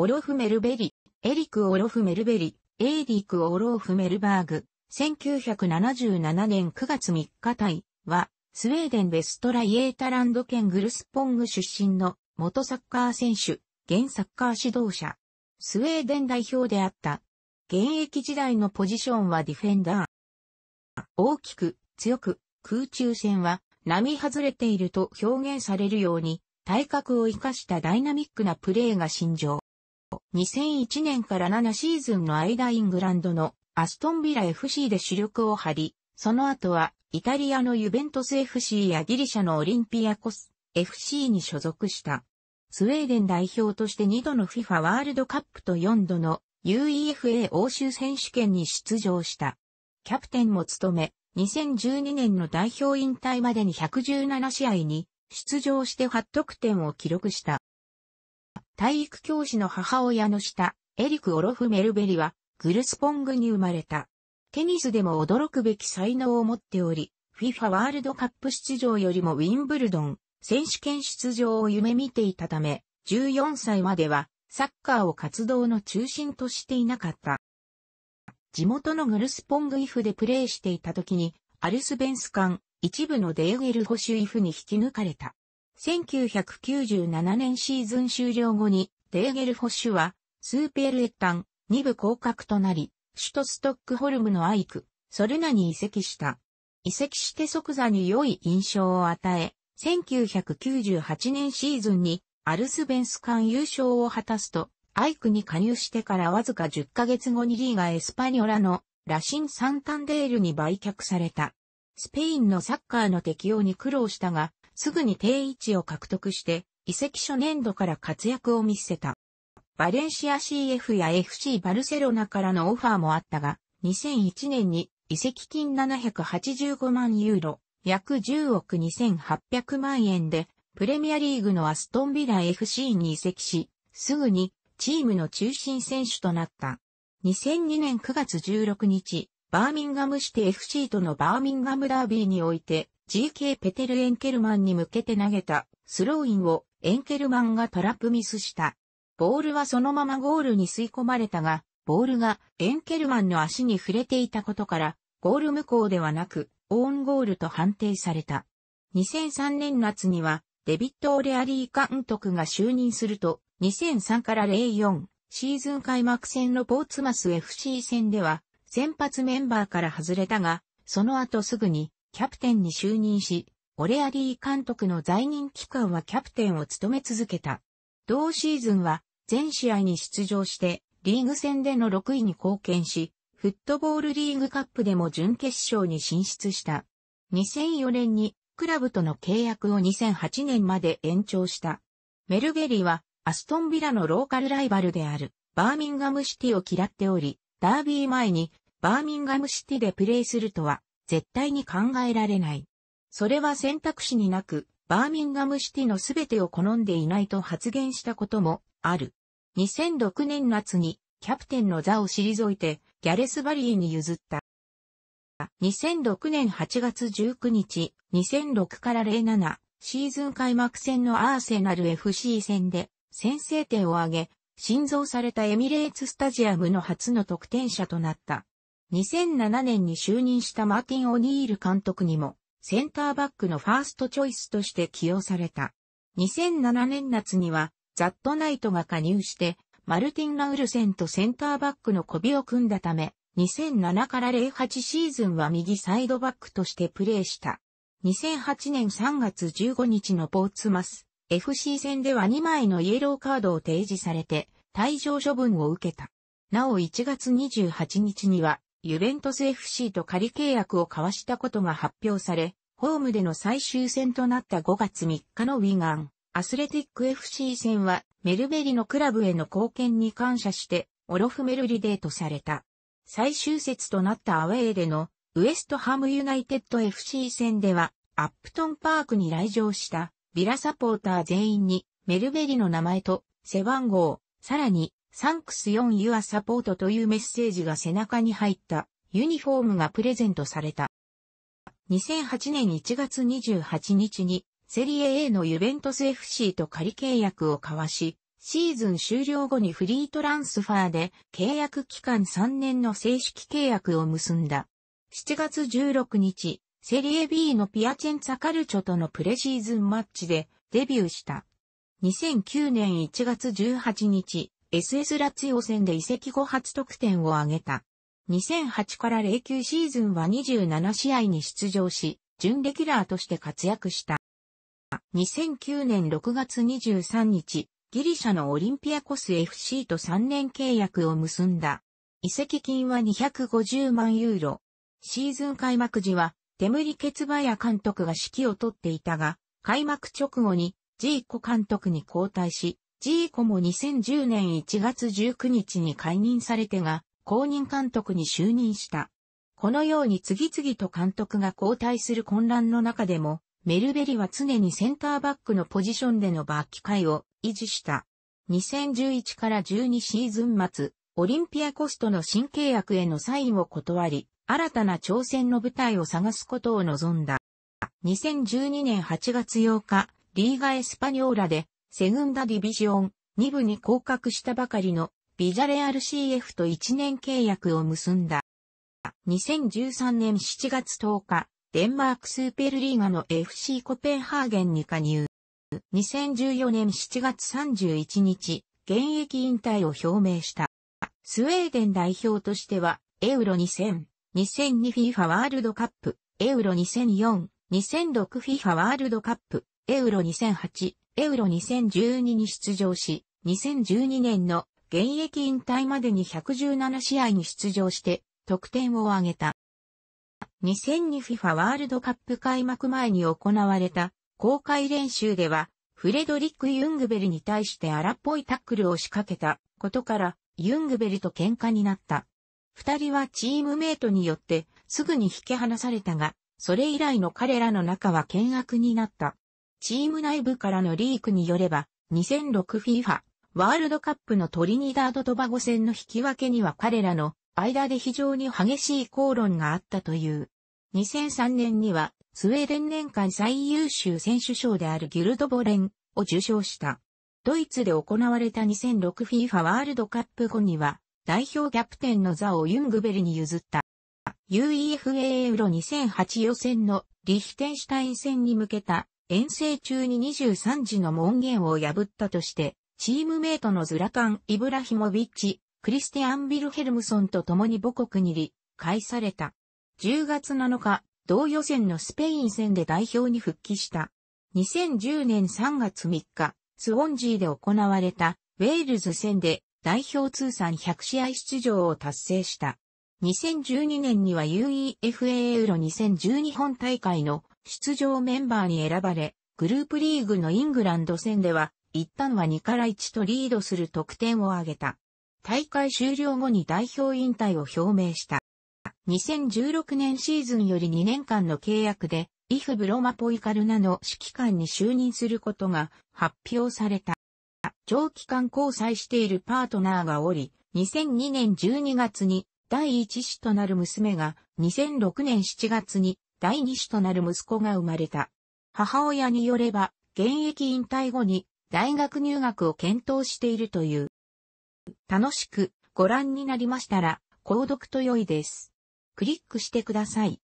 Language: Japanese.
オロフ・メルベリ、エリク・オロフ・メルベリ、エーリク・オロフ・メルバーグ、1977年9月3日隊は、スウェーデンベストライエータランド県グルスポング出身の元サッカー選手、現サッカー指導者。スウェーデン代表であった。現役時代のポジションはディフェンダー。大きく、強く、空中戦は、波外れていると表現されるように、体格を生かしたダイナミックなプレーが心情。2001年から7シーズンの間イングランドのアストンビラ FC で主力を張り、その後はイタリアのユベントス FC やギリシャのオリンピアコス FC に所属した。スウェーデン代表として2度の FIFA ワールドカップと4度の UEFA 欧州選手権に出場した。キャプテンも務め、2012年の代表引退までに117試合に出場して8得点を記録した。体育教師の母親の下、エリク・オロフ・メルベリは、グルスポングに生まれた。テニスでも驚くべき才能を持っており、FIFA ワールドカップ出場よりもウィンブルドン選手権出場を夢見ていたため、14歳まではサッカーを活動の中心としていなかった。地元のグルスポングイフでプレーしていた時に、アルスベンスカン、一部のデーゲル保守イフに引き抜かれた。1997年シーズン終了後に、デーゲルフォッシュは、スーペールエッタン、2部降格となり、首都ストックホルムのアイク、ソルナに移籍した。移籍して即座に良い印象を与え、1998年シーズンにアルスベンス間優勝を果たすと、アイクに加入してからわずか10ヶ月後にリーガエスパニョラのラシン・サンタンデールに売却された。スペインのサッカーの適用に苦労したが、すぐに定位置を獲得して、移籍初年度から活躍を見せた。バレンシア CF や FC バルセロナからのオファーもあったが、2001年に移籍金785万ユーロ、約10億2800万円で、プレミアリーグのアストンビラ FC に移籍し、すぐにチームの中心選手となった。2002年9月16日、バーミンガム市テ FC とのバーミンガムダービーにおいて、GK ペテル・エンケルマンに向けて投げたスローインをエンケルマンがトラップミスした。ボールはそのままゴールに吸い込まれたが、ボールがエンケルマンの足に触れていたことから、ゴール無効ではなく、オーンゴールと判定された。2003年夏には、デビット・オレアリー監督が就任すると、2003から04シーズン開幕戦のポーツマス FC 戦では、先発メンバーから外れたが、その後すぐにキャプテンに就任し、オレアリー監督の在任期間はキャプテンを務め続けた。同シーズンは全試合に出場して、リーグ戦での6位に貢献し、フットボールリーグカップでも準決勝に進出した。2004年にクラブとの契約を2008年まで延長した。メルゲリーはアストンビラのローカルライバルであるバーミンガムシティを嫌っており、ダービー前にバーミンガムシティでプレーするとは絶対に考えられない。それは選択肢になく、バーミンガムシティのすべてを好んでいないと発言したこともある。2006年夏にキャプテンの座を退いてギャレス・バリーに譲った。2006年8月19日、2006から07シーズン開幕戦のアーセナル FC 戦で先制点を挙げ、新造されたエミレーツスタジアムの初の得点者となった。2007年に就任したマーティン・オニール監督にも、センターバックのファーストチョイスとして起用された。2007年夏には、ザットナイトが加入して、マルティン・ラウルセンとセンターバックのコビを組んだため、2007から08シーズンは右サイドバックとしてプレーした。2008年3月15日のポーツマス FC 戦では2枚のイエローカードを提示されて退場処分を受けた。なお1月28日にはユベントス FC と仮契約を交わしたことが発表され、ホームでの最終戦となった5月3日のウィガン、アスレティック FC 戦は、メルベリのクラブへの貢献に感謝して、オロフメルリデートされた。最終節となったアウェーでの、ウエストハムユナイテッド FC 戦では、アップトンパークに来場した、ビラサポーター全員に、メルベリの名前と、背番号、さらに、サンクス4ユアサポートというメッセージが背中に入ったユニフォームがプレゼントされた。2008年1月28日にセリエ A のユベントス FC と仮契約を交わし、シーズン終了後にフリートランスファーで契約期間3年の正式契約を結んだ。7月16日、セリエ B のピアチェンツァカルチョとのプレシーズンマッチでデビューした。2009年1月18日、SS ラツィオ戦で移籍後初得点を挙げた。2008から09シーズンは27試合に出場し、準レギュラーとして活躍した。2009年6月23日、ギリシャのオリンピアコス FC と3年契約を結んだ。移籍金は250万ユーロ。シーズン開幕時は、テムリ・ケツバヤ監督が指揮をとっていたが、開幕直後にジーコ監督に交代し、ジーコも2010年1月19日に解任されてが、公認監督に就任した。このように次々と監督が交代する混乱の中でも、メルベリは常にセンターバックのポジションでのバッキ会を維持した。2011から12シーズン末、オリンピアコストの新契約へのサインを断り、新たな挑戦の舞台を探すことを望んだ。2012年8月8日、リーガ・エスパニョーラでセグンダディビジオン2部に降格したばかりのビジャレアル CF と1年契約を結んだ。2013年7月10日、デンマークスーペルリーガの FC コペンハーゲンに加入。2014年7月31日、現役引退を表明した。スウェーデン代表としては、エウロ2000、2002FIFA ワールドカップ、エウロ2004、2006FIFA ワールドカップ、エウロ2008、エウロ2012に出場し、2012年の現役引退までに117試合に出場して得点を挙げた。2002FIFA ワールドカップ開幕前に行われた公開練習では、フレドリック・ユングベルに対して荒っぽいタックルを仕掛けたことから、ユングベルと喧嘩になった。二人はチームメイトによってすぐに引き離されたが、それ以来の彼らの仲は険悪になった。チーム内部からのリークによれば、2006 FIFA ワールドカップのトリニダード・トバゴ戦の引き分けには彼らの間で非常に激しい口論があったという。2003年にはスウェーデン年間最優秀選手賞であるギルドボレンを受賞した。ドイツで行われた 2006FIFA ワールドカップ後には代表キャプテンの座をユングベルに譲った。UEFA ウロ2008予選のリヒテンシュタイン戦に向けた遠征中に23時の門限を破ったとして、チームメイトのズラカン・イブラヒモビッチ、クリスティアン・ビルヘルムソンと共に母国に離、返された。10月7日、同予選のスペイン戦で代表に復帰した。2010年3月3日、スウォンジーで行われたウェールズ戦で代表通算100試合出場を達成した。2012年には UEFA ユーロ2012本大会の出場メンバーに選ばれ、グループリーグのイングランド戦では、一旦は2から1とリードする得点を挙げた。大会終了後に代表引退を表明した。2016年シーズンより2年間の契約で、イフ・ブロマポイカルナの指揮官に就任することが発表された。長期間交際しているパートナーがおり、2002年12月に第一子となる娘が2006年7月に第二子となる息子が生まれた。母親によれば、現役引退後に大学入学を検討しているという。楽しくご覧になりましたら、購読と良いです。クリックしてください。